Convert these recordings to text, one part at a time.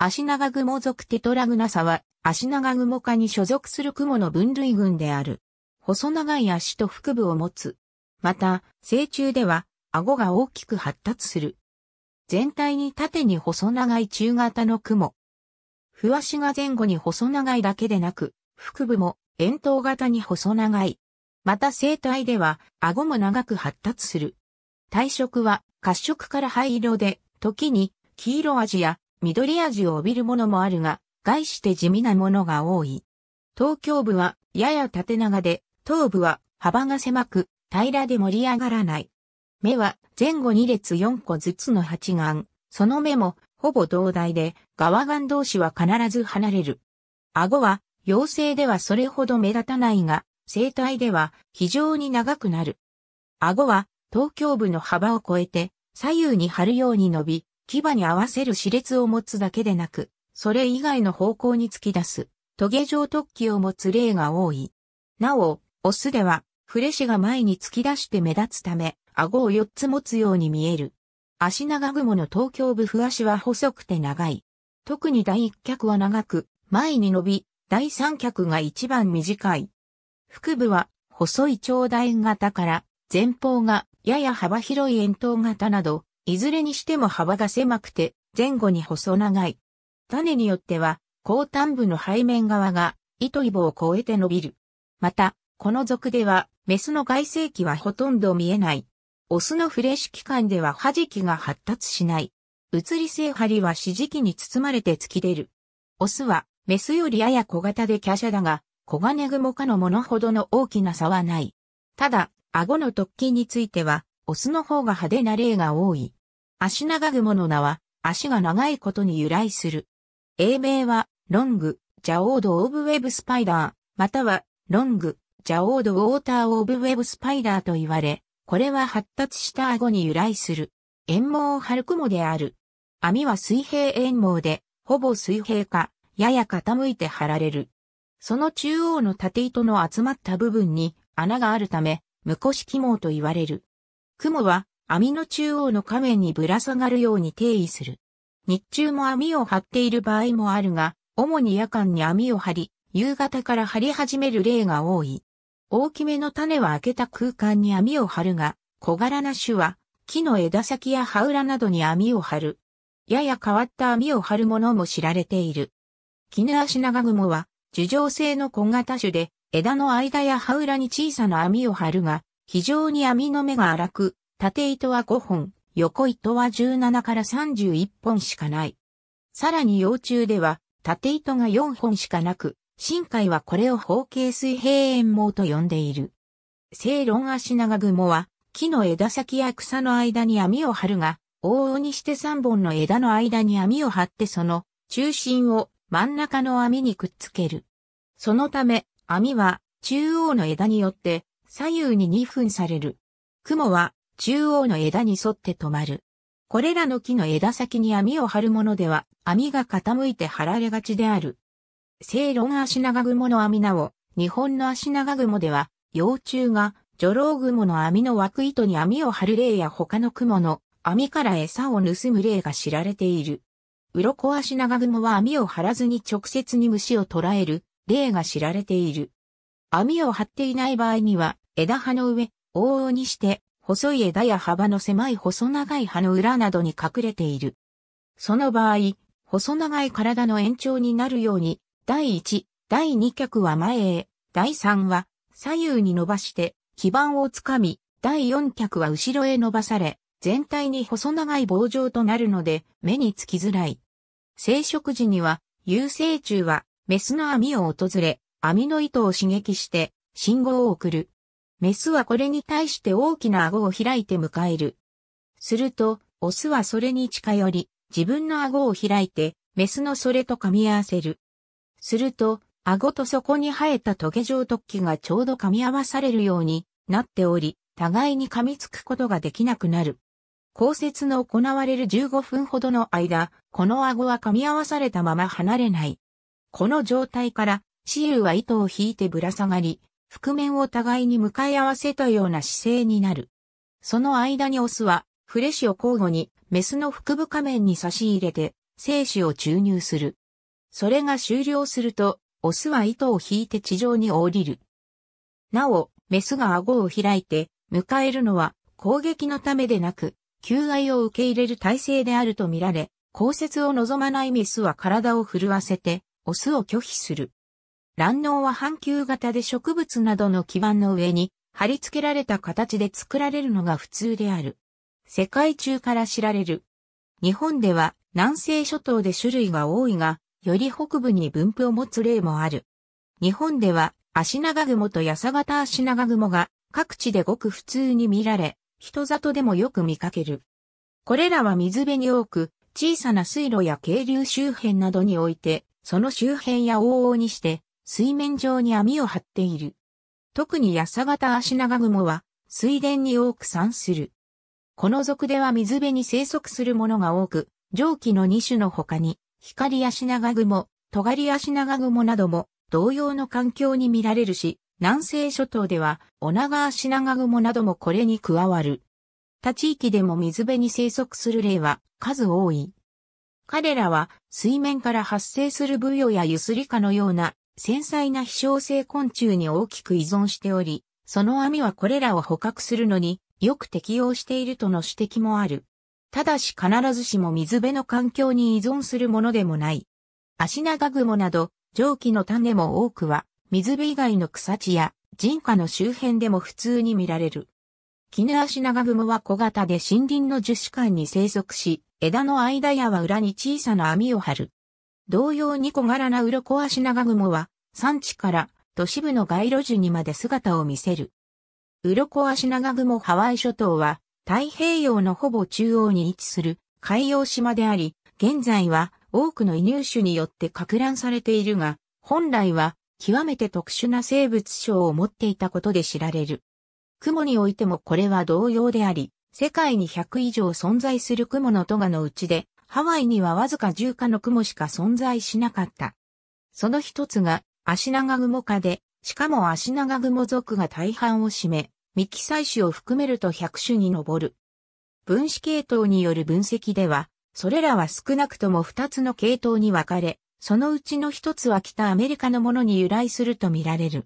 アシナガグモ属テトラグナサは、アシナガグモ科に所属する雲の分類群である。細長い足と腹部を持つ。また、成虫では、顎が大きく発達する。全体に縦に細長い中型の雲。ふわしが前後に細長いだけでなく、腹部も円筒型に細長い。また生体では、顎も長く発達する。体色は、褐色から灰色で、時に、黄色味や緑味を帯びるものもあるが、概して地味なものが多い。東京部はやや縦長で、頭部は幅が狭く、平らで盛り上がらない。目は前後2列4個ずつの八眼。その目もほぼ同大で、側眼同士は必ず離れる。顎は、妖精ではそれほど目立たないが、生体では非常に長くなる。顎は、東京部の幅を超えて、左右に張るように伸び、牙に合わせる歯列を持つだけでなく、それ以外の方向に突き出す、トゲ状突起を持つ例が多い。なお、オスでは、フレシが前に突き出して目立つため、顎を4つ持つように見える。足長雲の東京部不足は細くて長い。特に第1脚は長く、前に伸び、第3脚が一番短い。腹部は、細い長大型から、前方がやや幅広い円筒型など、いずれにしても幅が狭くて、前後に細長い。種によっては、後端部の背面側が、糸イボを越えて伸びる。また、この属では、メスの外生期はほとんど見えない。オスのフレッシュ期間では弾きが発達しない。移り性針は歯器に包まれて突き出る。オスは、メスよりやや小型で華奢だが、小金雲かのものほどの大きな差はない。ただ、顎の突起については、オスの方が派手な例が多い。足長雲の名は、足が長いことに由来する。英名は、ロング、ジャオード・オブ・ウェブ・スパイダー、または、ロング、ジャオード・ウォーター・オブ・ウェブ・スパイダーと言われ、これは発達した顎に由来する。炎網を張る雲である。網は水平炎網で、ほぼ水平か、やや傾いて張られる。その中央の縦糸の集まった部分に穴があるため、無腰気網と言われる。雲は網の中央の仮面にぶら下がるように定位する。日中も網を張っている場合もあるが、主に夜間に網を張り、夕方から張り始める例が多い。大きめの種は開けた空間に網を張るが、小柄な種は木の枝先や葉裏などに網を張る。やや変わった網を張るものも知られている。キヌアシナガグモは樹状性の小型種で枝の間や葉裏に小さな網を張るが、非常に網の目が荒く、縦糸は5本、横糸は17から31本しかない。さらに幼虫では、縦糸が4本しかなく、深海はこれを方形水平円網と呼んでいる。正論足長雲は、木の枝先や草の間に網を張るが、往々にして3本の枝の間に網を張ってその中心を真ん中の網にくっつける。そのため、網は中央の枝によって左右に2分される。雲は中央の枝に沿って止まる。これらの木の枝先に網を張るものでは、網が傾いて張られがちである。正論足長雲の網なお、日本の足長雲では、幼虫が、女郎雲の網の枠糸に網を張る例や他の雲の網から餌を盗む例が知られている。鱗足長雲は網を張らずに直接に虫を捕らえる例が知られている。網を張っていない場合には、枝葉の上、往々にして細い枝や幅の狭い細長い葉の裏などに隠れている。その場合、細長い体の延長になるように、第1、第2脚は前へ、第3は左右に伸ばして、基盤をつかみ、第4脚は後ろへ伸ばされ、全体に細長い棒状となるので、目につきづらい。生殖時には、有生虫は、メスの網を訪れ、網の糸を刺激して、信号を送る。メスはこれに対して大きな顎を開いて迎える。すると、オスはそれに近寄り、自分の顎を開いて、メスのそれと噛み合わせる。すると、顎とそこに生えた棘状突起がちょうど噛み合わされるようになっており、互いに噛みつくことができなくなる。降雪の行われる15分ほどの間、この顎は噛み合わされたまま離れない。この状態から、シールは糸を引いてぶら下がり、覆面を互いに向かい合わせたような姿勢になる。その間にオスは、フレシを交互に、メスの腹部仮面に差し入れて、精子を注入する。それが終了すると、オスは糸を引いて地上に降りる。なお、メスが顎を開いて、迎えるのは、攻撃のためでなく、求愛を受け入れる体制であるとみられ、降雪を望まないメスは体を震わせて、オスを拒否する。卵嚢は半球型で植物などの基盤の上に貼り付けられた形で作られるのが普通である。世界中から知られる。日本では南西諸島で種類が多いが、より北部に分布を持つ例もある。日本ではアシナガグモとヤサガタアシナガグモが各地でごく普通に見られ、人里でもよく見かける。これらは水辺に多く、小さな水路や渓流周辺などにおいて、その周辺や往々にして、水面上に網を張っている。特に八坂足長雲は水田に多く産する。この属では水辺に生息するものが多く、蒸気の2種の他に、光足長雲、尖り足長雲なども同様の環境に見られるし、南西諸島では、女川足長雲などもこれに加わる。他地域でも水辺に生息する例は数多い。彼らは水面から発生するブヨやユスリカのような繊細な飛翔性昆虫に大きく依存しており、その網はこれらを捕獲するのによく適用しているとの指摘もある。ただし必ずしも水辺の環境に依存するものでもない。アシナガグモなど、蒸気の種も多くは、水辺以外の草地や人家の周辺でも普通に見られる。キヌアシナガグモは小型で森林の樹脂間に生息し、枝の間やは裏に小さな網を張る。同様に小柄なウロコアシナガグモは、産地から都市部の街路樹にまで姿を見せる。ウロコアシナガグモハワイ諸島は、太平洋のほぼ中央に位置する海洋島であり、現在は多くの移入種によって拡乱されているが、本来は極めて特殊な生物賞を持っていたことで知られる。雲においてもこれは同様であり、世界に100以上存在する雲の都がのうちで、ハワイにはわずか10カの雲しか存在しなかった。その一つが、アシナガグモ科で、しかもアシナガグモ族が大半を占め、ミキ採取を含めると100種に上る。分子系統による分析では、それらは少なくとも2つの系統に分かれ、そのうちの一つは北アメリカのものに由来するとみられる。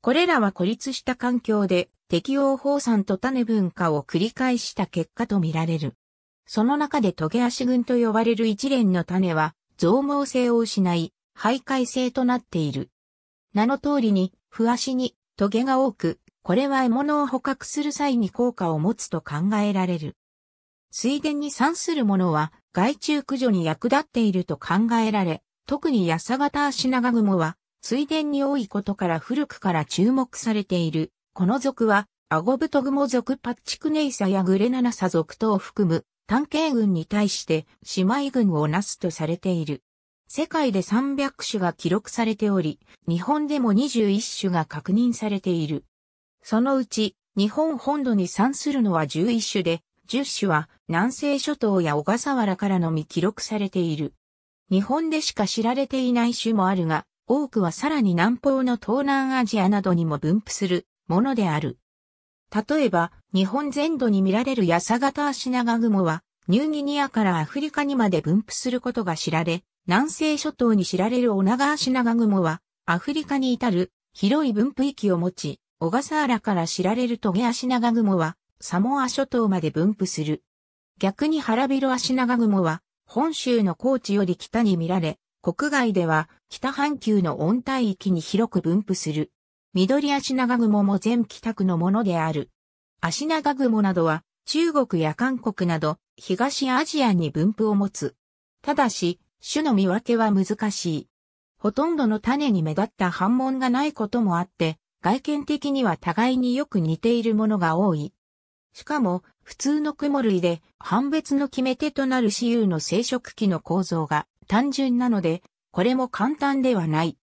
これらは孤立した環境で適応放散と種分化を繰り返した結果とみられる。その中でトゲ足群と呼ばれる一連の種は、増毛性を失い、徘徊性となっている。名の通りに、不足に、トゲが多く、これは獲物を捕獲する際に効果を持つと考えられる。水田に産するものは、害虫駆除に役立っていると考えられ、特にヤサ型足長雲は、水田に多いことから古くから注目されている。この属は、アゴブトグモ属パッチクネイサやグレナナサ属等を含む単系群に対して姉妹群をなすとされている。世界で300種が記録されており、日本でも21種が確認されている。そのうち、日本本土に産するのは11種で、10種は南西諸島や小笠原からのみ記録されている。日本でしか知られていない種もあるが、多くはさらに南方の東南アジアなどにも分布するものである。例えば、日本全土に見られる八坂ナ足長雲は、ニューギニアからアフリカにまで分布することが知られ、南西諸島に知られるオナガアシナガグモは、アフリカに至る広い分布域を持ち、小笠原から知られるトゲアシナガグモは、サモア諸島まで分布する。逆にハラビロアシナガグモは、本州の高地より北に見られ、国外では北半球の温帯域に広く分布する。緑アシナガグモも全北区のものである。アシナガグモなどは中国や韓国など東アジアに分布を持つ。ただし、種の見分けは難しい。ほとんどの種に目立った反紋がないこともあって、外見的には互いによく似ているものが多い。しかも、普通の雲類で判別の決め手となる雌雄の生殖器の構造が単純なので、これも簡単ではない。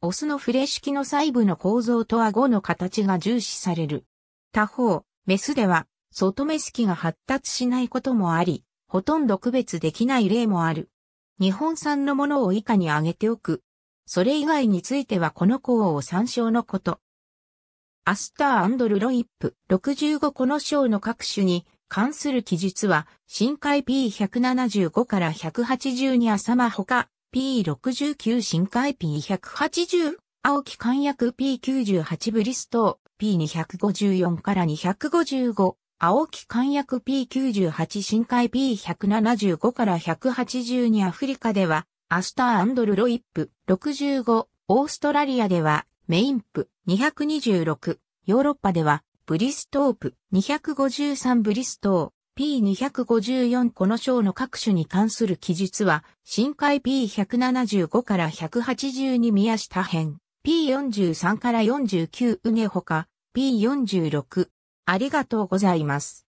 オスのフレ式の細部の構造と顎の形が重視される。他方、メスでは外目式が発達しないこともあり、ほとんど区別できない例もある。日本産のものを以下に挙げておく。それ以外についてはこの項を参照のこと。アスタールロイップ65この章の各種に関する記述は、深海 P175 から180に浅間ほか、P69 深海 P180、青木漢薬 P98 ブリスト P254 から255、青木寛役 P98 深海 P175 から182アフリカでは、アスターアンドルロイップ65、オーストラリアでは、メインプ226、ヨーロッパでは、ブリストープ253ブリストー P254 この章の各種に関する記述は、深海 P175 から1 8に宮下編、P43 から49ウネほか、P46、ありがとうございます。